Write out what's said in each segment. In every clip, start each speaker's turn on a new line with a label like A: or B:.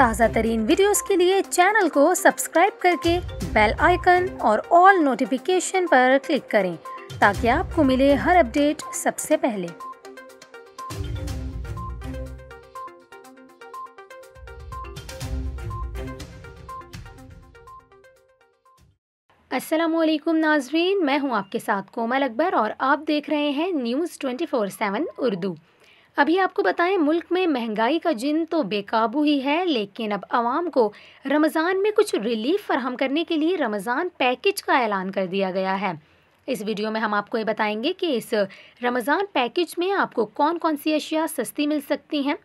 A: ताज़ा तरीन वीडियो के लिए चैनल को सब्सक्राइब करके बेल आइकन और ऑल नोटिफिकेशन पर क्लिक करें ताकि आपको मिले हर अपडेट सबसे पहले असलम नाजरीन मैं हूं आपके साथ कोमल अकबर और आप देख रहे हैं न्यूज़ 24/7 उर्दू अभी आपको बताएं मुल्क में महंगाई का जिन तो बेकाबू ही है लेकिन अब आवाम को रमज़ान में कुछ रिलीफ फरहम करने के लिए रमज़ान पैकेज का ऐलान कर दिया गया है इस वीडियो में हम आपको ये बताएंगे कि इस रमज़ान पैकेज में आपको कौन कौन सी अशिया सस्ती मिल सकती हैं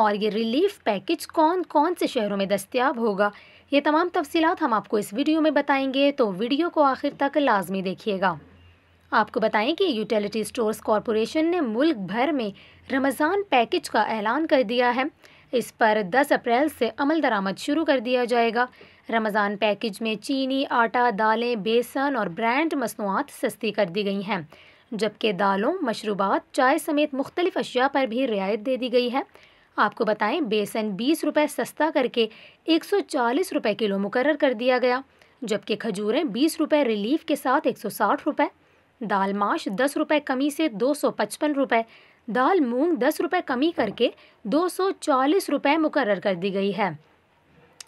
A: और ये रिलीफ पैकेज कौन कौन से शहरों में दस्तियाब होगा ये तमाम तफसीत हम आपको इस वीडियो में बताएंगे तो वीडियो को आखिर तक लाजमी देखिएगा आपको बताएं कि यूटिलिटी स्टोर्स कॉरपोरेशन ने मुल्क भर में रमज़ान पैकेज का ऐलान कर दिया है इस पर 10 अप्रैल से अमल दरामद शुरू कर दिया जाएगा रमज़ान पैकेज में चीनी आटा दालें बेसन और ब्रांड मसनूआत सस्ती कर दी गई हैं जबकि दालों मशरूबात चाय समेत मुख्तलिफ अशिया पर भी रियायत दे दी गई है आपको बताएं बेसन बीस रुपये सस्ता करके एक सौ चालीस रुपये किलो मुकर कर दिया गया जबकि खजूरें बीस रुपये रिलीफ के साथ एक सौ साठ रुपये दाल माश दस रुपये कमी से दो सौ पचपन रुपये दाल मूंग दस रुपये कमी करके दो सौ चालीस रुपये मुकर कर दी गई है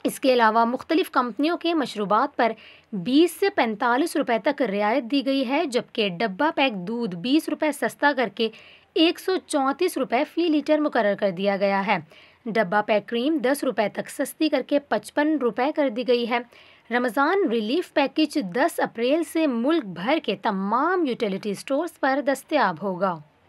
A: इसके अलावा मुख्तलिफ़ कंपनियों के मशरूबात पर 20 से 45 रुपए तक रियायत दी गई है जबकि डब्बा पैक दूध 20 रुपए सस्ता करके एक सौ चौंतीस रुपये फ़ी लीटर मुकर कर दिया गया है डब्बा पैक क्रीम दस रुपये तक सस्ती करके पचपन रुपये कर दी गई है रमज़ान रिलीफ पैकेज 10 अप्रैल से मुल्क भर के तमाम यूटिलिटी स्टोर्स पर दस्तियाब होगा